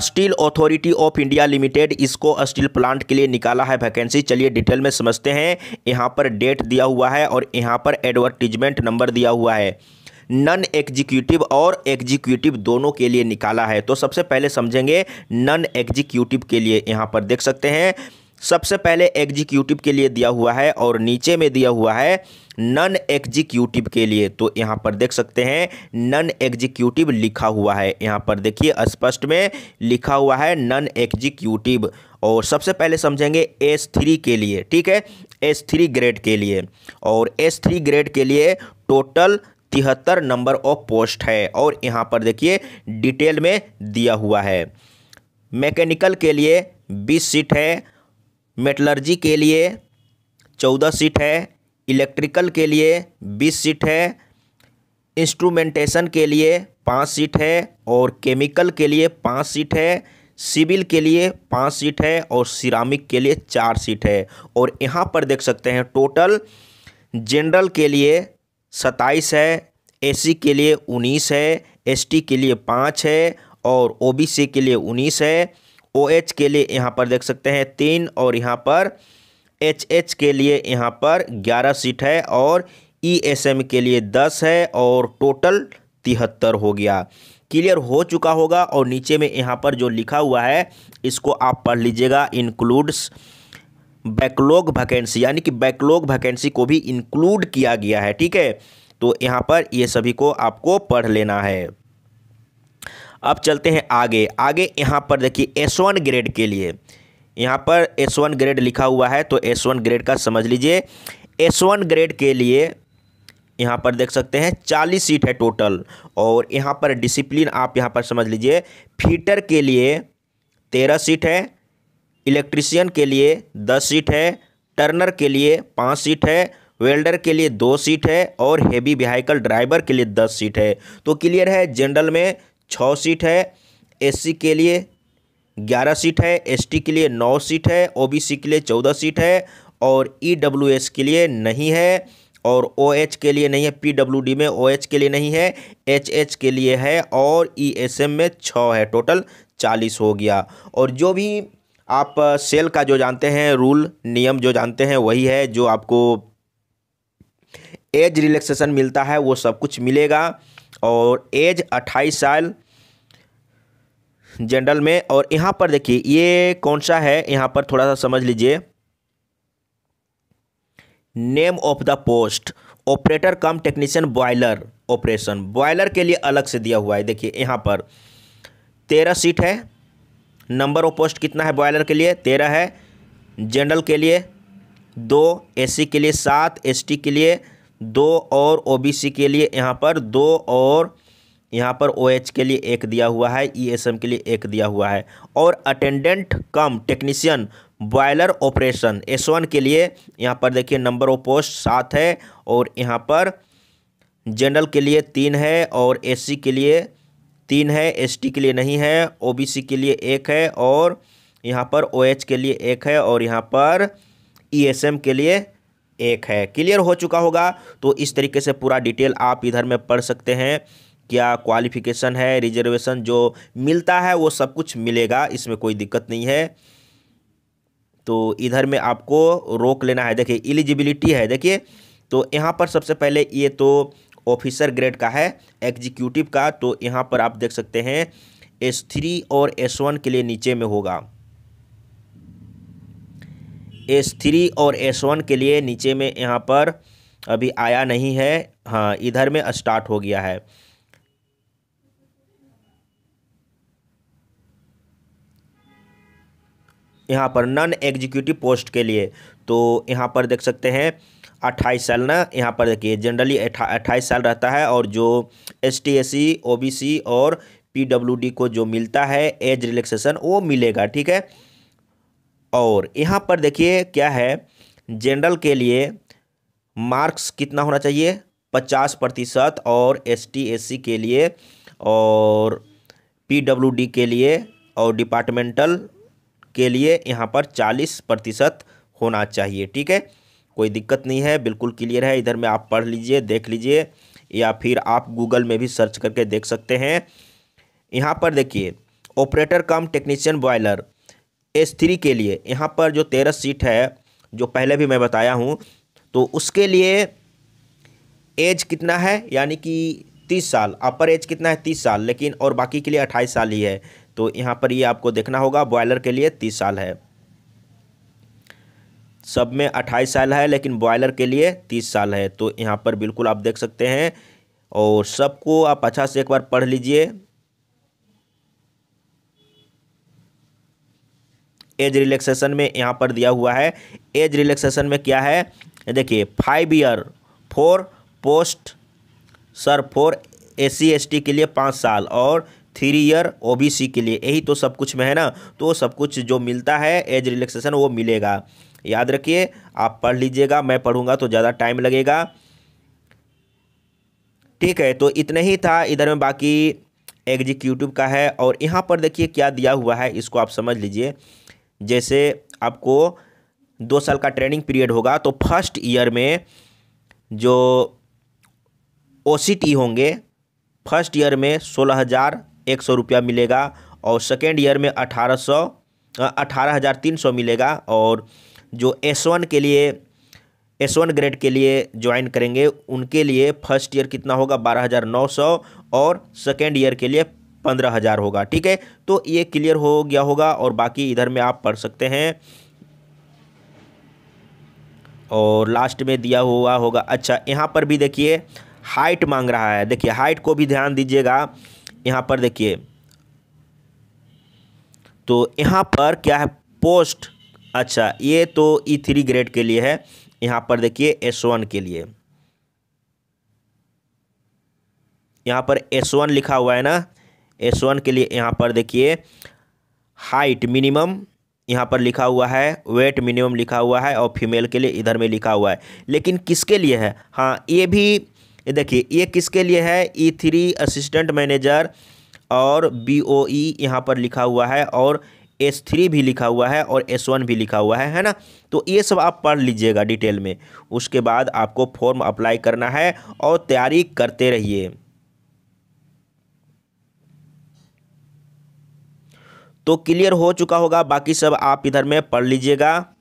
steel authority of India limited इसको steel plant के लिए निकाला है वैकेंसी चलिए डिटेल में समझते हैं यहाँ पर डेट दिया हुआ है और यहाँ पर एडवर्टीजमेंट नंबर दिया हुआ है नन एग्जीक्यूटिव और एग्जीक्यूटिव दोनों के लिए निकाला है तो सबसे पहले समझेंगे नन एग्जीक्यूटिव के लिए यहाँ पर देख सकते हैं सबसे पहले एग्जीक्यूटिव के लिए दिया हुआ है और नीचे में दिया हुआ है नन एग्जीक्यूटिव के लिए तो यहाँ पर देख सकते हैं नन एग्जीक्यूटिव लिखा हुआ है यहाँ पर देखिए स्पष्ट में लिखा हुआ है नन एग्जीक्यूटिव और सबसे पहले समझेंगे एस थ्री के लिए ठीक है एस थ्री ग्रेड के लिए और एस थ्री ग्रेड के लिए टोटल तिहत्तर नंबर ऑफ पोस्ट है और यहाँ पर देखिए डिटेल में दिया हुआ है मैकेनिकल के लिए बीस सीट है मेटलर्जी के लिए चौदह सीट है इलेक्ट्रिकल के लिए बीस सीट है इंस्ट्रूमेंटेशन के लिए पाँच सीट है और केमिकल के लिए पाँच सीट है सिविल के लिए पाँच सीट है और सिरामिक के लिए चार सीट है और यहाँ पर देख सकते हैं टोटल जनरल के लिए सताईस है एसी के लिए उन्नीस है एसटी के लिए पाँच है और ओबीसी के लिए उन्नीस है ओ OH के लिए यहाँ पर देख सकते हैं तीन और यहाँ पर एच एच के लिए यहाँ पर ग्यारह सीट है और ई एस एम के लिए दस है और टोटल तिहत्तर हो गया क्लियर हो चुका होगा और नीचे में यहाँ पर जो लिखा हुआ है इसको आप पढ़ लीजिएगा इंक्लूड्स बैकलॉग वैकेंसी यानी कि बैकलॉग वैकेंसी को भी इंक्लूड किया गया है ठीक है तो यहाँ पर ये सभी को आपको पढ़ लेना है अब चलते हैं आगे आगे यहाँ पर देखिए एस वन ग्रेड के लिए यहाँ पर एस वन ग्रेड लिखा हुआ है तो एस वन ग्रेड का समझ लीजिए एस वन ग्रेड के लिए यहाँ पर देख सकते हैं चालीस सीट है टोटल और यहाँ पर डिसिप्लिन आप यहाँ पर समझ लीजिए फीटर के लिए तेरह सीट है इलेक्ट्रिशियन के लिए दस सीट है टर्नर के लिए पाँच सीट है वेल्डर के लिए दो सीट है और हेवी व्हीकल ड्राइवर के लिए दस सीट है तो क्लियर है जनरल में छः सीट है एससी के लिए ग्यारह सीट है एसटी के लिए नौ सीट है ओबीसी के लिए चौदह सीट है और ईडब्ल्यूएस के लिए नहीं है और ओ OH एच के लिए नहीं है पी डब्ल्यू डी में ओ OH एच के लिए नहीं है एच एच के लिए है और ई एस एम में छः है टोटल चालीस हो गया और जो भी आप सेल का जो जानते हैं रूल नियम जो जानते हैं वही है जो आपको एज रिलैक्सेशन मिलता है वो सब कुछ मिलेगा और एज अट्ठाईस साल जनरल में और यहाँ पर देखिए ये कौन सा है यहाँ पर थोड़ा सा समझ लीजिए name of the post operator cum technician boiler operation boiler के लिए अलग से दिया हुआ है देखिए यहाँ पर तेरह सीट है नंबर ऑफ पोस्ट कितना है बॉयलर के लिए तेरह है जनरल के लिए दो एसी के लिए सात एसटी के लिए दो और ओबीसी के लिए यहाँ पर दो और यहाँ पर ओ OH के लिए एक दिया हुआ है ईएसएम के लिए एक दिया हुआ है और attendant cum technician boiler operation S one के लिए यहाँ पर देखिए नंबर ऑफ पोस्ट सात है और यहाँ पर जनरल के लिए तीन है और एससी के लिए तीन है एसटी के लिए नहीं है ओबीसी के लिए एक है और यहाँ पर ओएच OH के लिए एक है और यहाँ पर ईएसएम के लिए एक है क्लियर हो चुका होगा तो इस तरीके से पूरा डिटेल आप इधर में पढ़ सकते हैं क्या क्वालिफिकेशन है रिजर्वेशन जो मिलता है वो सब कुछ मिलेगा इसमें कोई दिक्कत नहीं है तो इधर में आपको रोक लेना है देखिए एलिजिबिलिटी है देखिए तो यहाँ पर सबसे पहले ये तो ऑफिसर ग्रेड का है एग्जीक्यूटिव का तो यहाँ पर आप देख सकते हैं एस थ्री और एस वन के लिए नीचे में होगा एस थ्री और एस वन के लिए नीचे में यहाँ पर अभी आया नहीं है हाँ इधर में स्टार्ट हो गया है यहाँ पर नॉन एग्जीक्यूटिव पोस्ट के लिए तो यहाँ पर देख सकते हैं अट्ठाईस साल ना यहाँ पर देखिए जनरली अट्ठाईस साल रहता है और जो S T S C O B C और पी डब्ल्यू डी को जो मिलता है एज रिलैक्सेशन वो मिलेगा ठीक है और यहाँ पर देखिए क्या है जनरल के लिए मार्क्स कितना होना चाहिए पचास प्रतिशत और एस टी के लिए और पी के लिए और डिपार्टमेंटल के लिए यहाँ पर चालीस प्रतिशत होना चाहिए ठीक है कोई दिक्कत नहीं है बिल्कुल क्लियर है इधर में आप पढ़ लीजिए देख लीजिए या फिर आप गूगल में भी सर्च करके देख सकते हैं यहाँ पर देखिए operator cum technician boiler S three के लिए यहाँ पर जो तेरह सीट है जो पहले भी मैं बताया हूँ तो उसके लिए एज कितना है यानी कि तीस साल अपर एज कितना है तीस साल लेकिन और बाकी के लिए अट्ठाईस साल ही है तो यहाँ पर ये आपको देखना होगा बॉयलर के लिए तीस साल है सब में अट्ठाईस साल है लेकिन बॉयलर के लिए तीस साल है तो यहाँ पर बिल्कुल आप देख सकते हैं और सबको आप अच्छा से एक बार पढ़ लीजिए एज रिलैक्सेशन में यहाँ पर दिया हुआ है एज रिलैक्सेशन में क्या है देखिए five year four post sir four S C के लिए पाँच साल और थ्री ईयर ओबीसी के लिए यही तो सब कुछ में है ना तो सब कुछ जो मिलता है एज रिलैक्सेशन वो मिलेगा याद रखिए आप पढ़ लीजिएगा मैं पढ़ूंगा तो ज़्यादा टाइम लगेगा ठीक है तो इतना ही था इधर में बाकी एग्जीक्यूटिव का है और यहाँ पर देखिए क्या दिया हुआ है इसको आप समझ लीजिए जैसे आपको दो साल का ट्रेनिंग पीरियड होगा तो फर्स्ट ईयर में जो ओ होंगे फर्स्ट ईयर में सोलह हज़ार एक सौ रुपया मिलेगा और सेकेंड ईयर में अठारह सौ अठारह हज़ार तीन सौ मिलेगा और जो एस वन के लिए एस वन ग्रेड के लिए ज्वाइन करेंगे उनके लिए फर्स्ट ईयर कितना होगा बारह हज़ार नौ सौ और सेकेंड ईयर के लिए पंद्रह हज़ार होगा ठीक है तो ये क्लियर हो गया होगा और बाकी इधर में आप पढ़ सकते हैं और लास्ट में दिया हुआ होगा अच्छा यहाँ पर भी देखिए हाइट मांग रहा है देखिए हाइट को भी ध्यान दीजिएगा यहाँ पर देखिए तो यहाँ पर क्या है पोस्ट अच्छा ये तो ई थ्री ग्रेड के लिए है यहाँ पर देखिए एस वन के लिए यहाँ पर एस वन लिखा हुआ है ना एस वन के लिए यहाँ पर देखिए हाइट मिनिमम यहाँ पर लिखा हुआ है वेट मिनिमम लिखा हुआ है और फीमेल के लिए इधर में लिखा हुआ है लेकिन किसके लिए है हाँ ये भी देखिए ये किसके लिए है ई थ्री असिस्टेंट मैनेजर और बी ओ ई यहाँ पर लिखा हुआ है और एस थ्री भी लिखा हुआ है और एस वन भी लिखा हुआ है है ना तो ये सब आप पढ़ लीजिएगा डिटेल में उसके बाद आपको फॉर्म अप्लाई करना है और तैयारी करते रहिए तो क्लियर हो चुका होगा बाकी सब आप इधर में पढ़ लीजिएगा